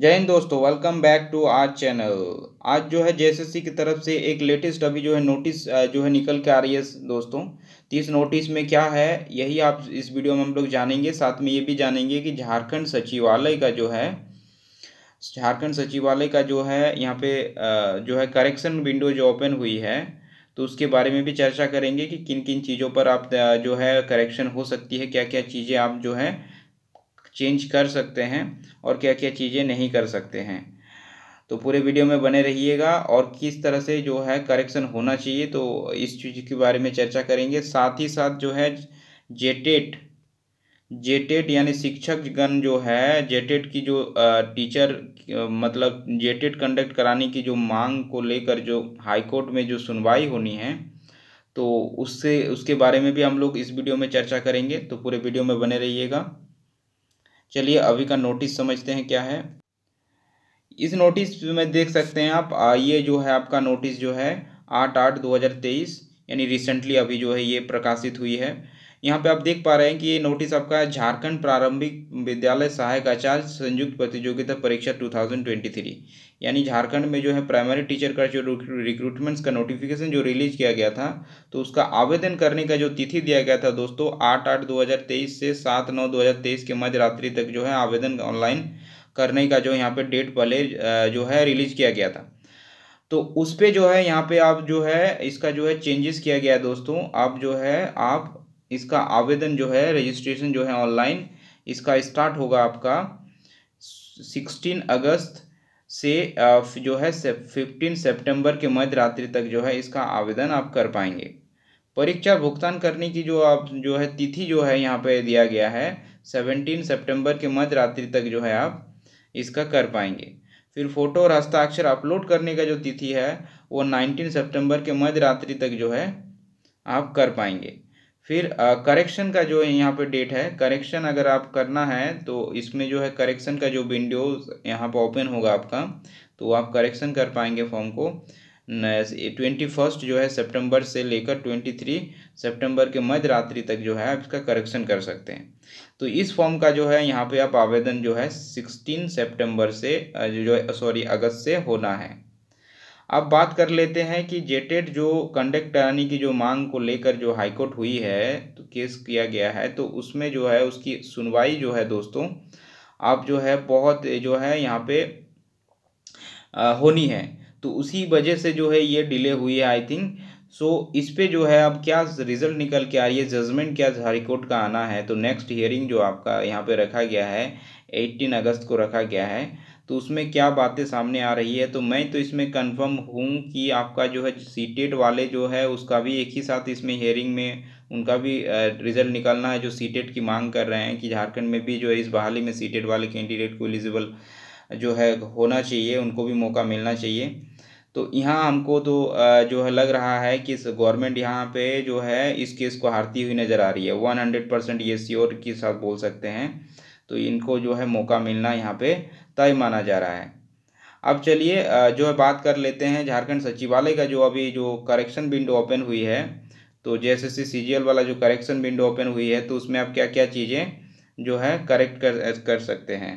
जय हिंद दोस्तों welcome back to our channel आज जो है जेएसएससी की तरफ से एक लेटेस्ट अभी जो है नोटिस जो है निकल के आ रही है दोस्तों तो इस नोटिस में क्या है यही आप इस वीडियो में हम लोग जानेंगे साथ में ये भी जानेंगे कि झारखंड सचिवालय का जो है झारखंड सचिवालय का जो है यहाँ पे जो है करेक्शन विंडो जो ओपन हुई है तो उसके बारे में भी चर्चा करेंगे कि किन किन चीज़ों पर आप जो है करेक्शन हो सकती है क्या क्या चीज़ें आप जो है चेंज कर सकते हैं और क्या क्या चीज़ें नहीं कर सकते हैं तो पूरे वीडियो में बने रहिएगा और किस तरह से जो है करेक्शन होना चाहिए तो इस चीज़ के बारे में चर्चा करेंगे साथ ही साथ जो है जेटेट जेटेट यानी शिक्षकगण जो है जेटेट की जो टीचर मतलब जेटेट कंडक्ट कराने की जो मांग को लेकर जो हाईकोर्ट में जो सुनवाई होनी है तो उससे उसके बारे में भी हम लोग इस वीडियो में चर्चा करेंगे तो पूरे वीडियो में बने रहिएगा चलिए अभी का नोटिस समझते हैं क्या है इस नोटिस में देख सकते हैं आप ये जो है आपका नोटिस जो है आठ आठ दो हज़ार तेईस यानी रिसेंटली अभी जो है ये प्रकाशित हुई है यहाँ पे आप देख पा रहे हैं कि ये नोटिस आपका झारखंड प्रारंभिक विद्यालय सहायक आचार्य संयुक्त प्रतियोगिता परीक्षा 2023 यानी झारखंड में जो है प्राइमरी टीचर का जो रिक्रूटमेंट्स का नोटिफिकेशन जो रिलीज किया गया था तो उसका आवेदन करने का जो तिथि दिया गया था दोस्तों आठ आठ दो हज़ार तेईस से सात नौ दो हज़ार तेईस के मध्य रात्रि तक जो है आवेदन ऑनलाइन करने का जो यहाँ पे डेट पहले जो है रिलीज किया गया था तो उस पर जो है यहाँ पे आप जो है इसका जो है चेंजेस किया गया है दोस्तों आप जो है आप इसका आवेदन जो है रजिस्ट्रेशन जो है ऑनलाइन इसका स्टार्ट होगा आपका सिक्सटीन अगस्त से जो है फिफ्टीन सेप्टेम्बर के मध्य रात्रि तक जो है इसका आवेदन आप कर पाएंगे परीक्षा भुगतान करने की जो आप जो है तिथि जो है यहाँ पर दिया गया है सेवनटीन सेप्टेम्बर के मध्य रात्रि तक जो है आप इसका कर पाएंगे फिर फोटो और हस्ताक्षर अपलोड करने का जो तिथि है वो नाइनटीन सेप्टेम्बर के मध्य रात्रि तक जो है आप कर पाएंगे फिर करेक्शन का जो है यहाँ पे डेट है करेक्शन अगर आप करना है तो इसमें जो है करेक्शन का जो विंडो यहाँ पर ओपन होगा आपका तो आप करेक्शन कर पाएंगे फॉर्म को ट्वेंटी फर्स्ट जो है सितंबर से लेकर ट्वेंटी थ्री सेप्टेम्बर के मध्य रात्रि तक जो है आप इसका करेक्शन कर सकते हैं तो इस फॉर्म का जो है यहाँ पे आप आवेदन जो है सिक्सटीन सेप्टेम्बर से जो है सॉरी अगस्त से होना है अब बात कर लेते हैं कि जेटेड जो कंडक्ट कराने की जो मांग को लेकर जो हाईकोर्ट हुई है तो केस किया गया है तो उसमें जो है उसकी सुनवाई जो है दोस्तों आप जो है बहुत जो है यहाँ पे आ, होनी है तो उसी वजह से जो है ये डिले हुई है आई थिंक सो इस पर जो है अब क्या रिजल्ट निकल के आ रही है जजमेंट क्या हाईकोर्ट का आना है तो नेक्स्ट हियरिंग जो आपका यहाँ पे रखा गया है एट्टीन अगस्त को रखा गया है तो उसमें क्या बातें सामने आ रही है तो मैं तो इसमें कंफर्म हूँ कि आपका जो है सीटेट वाले जो है उसका भी एक ही साथ इसमें हेयरिंग में उनका भी रिजल्ट निकालना है जो सीटेट की मांग कर रहे हैं कि झारखंड में भी जो है इस बहाली में सीटेट वाले कैंडिडेट को एलिजिबल जो है होना चाहिए उनको भी मौका मिलना चाहिए तो यहाँ हमको तो जो है लग रहा है कि गवर्नमेंट यहाँ पे जो है इस केस को हारती हुई नज़र आ रही है वन हंड्रेड परसेंट ये सी के साथ बोल सकते हैं तो इनको जो है मौका मिलना यहाँ पे तय माना जा रहा है अब चलिए जो है बात कर लेते हैं झारखंड सचिवालय का जो अभी जो करेक्शन विंडो ओपन हुई है तो जे एस वाला जो करेक्शन विंडो ओपन हुई है तो उसमें आप क्या क्या चीज़ें जो है करेक्ट कर कर सकते हैं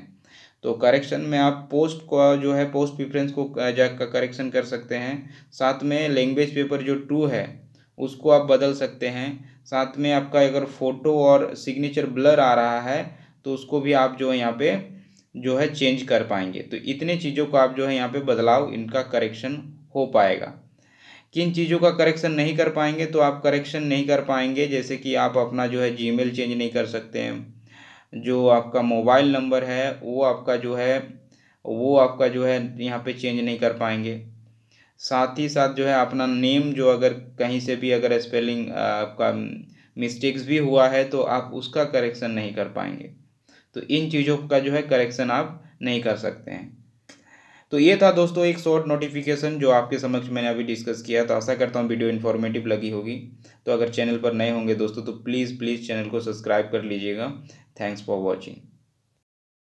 तो करेक्शन में आप पोस्ट को जो है पोस्ट प्रिफ्रेंस को जाकर करेक्शन कर सकते हैं साथ में लैंग्वेज पेपर जो टू है उसको आप बदल सकते हैं साथ में आपका अगर फ़ोटो और सिग्नेचर ब्लर आ रहा है तो उसको भी आप जो है यहाँ पे जो है चेंज कर पाएंगे तो इतने चीज़ों को आप जो है यहाँ पे बदलाव इनका करेक्शन हो पाएगा किन चीज़ों का करेक्शन नहीं कर पाएंगे तो आप करेक्शन नहीं कर पाएंगे जैसे कि आप अपना जो है जी चेंज नहीं कर सकते हैं जो आपका मोबाइल नंबर है वो आपका जो है वो आपका जो है यहाँ पे चेंज नहीं कर पाएंगे साथ ही साथ जो है अपना नेम जो अगर कहीं से भी अगर स्पेलिंग आपका मिस्टेक्स भी हुआ है तो आप उसका करेक्शन नहीं कर पाएंगे तो इन चीज़ों का जो है करेक्शन आप नहीं कर सकते हैं तो ये था दोस्तों एक शॉर्ट नोटिफिकेशन जो आपके समक्ष मैंने अभी डिस्कस किया तो आशा करता हूँ वीडियो इन्फॉर्मेटिव लगी होगी तो अगर चैनल पर नए होंगे दोस्तों तो प्लीज़ प्लीज़ चैनल को सब्सक्राइब कर लीजिएगा थैंक्स फॉर वॉचिंग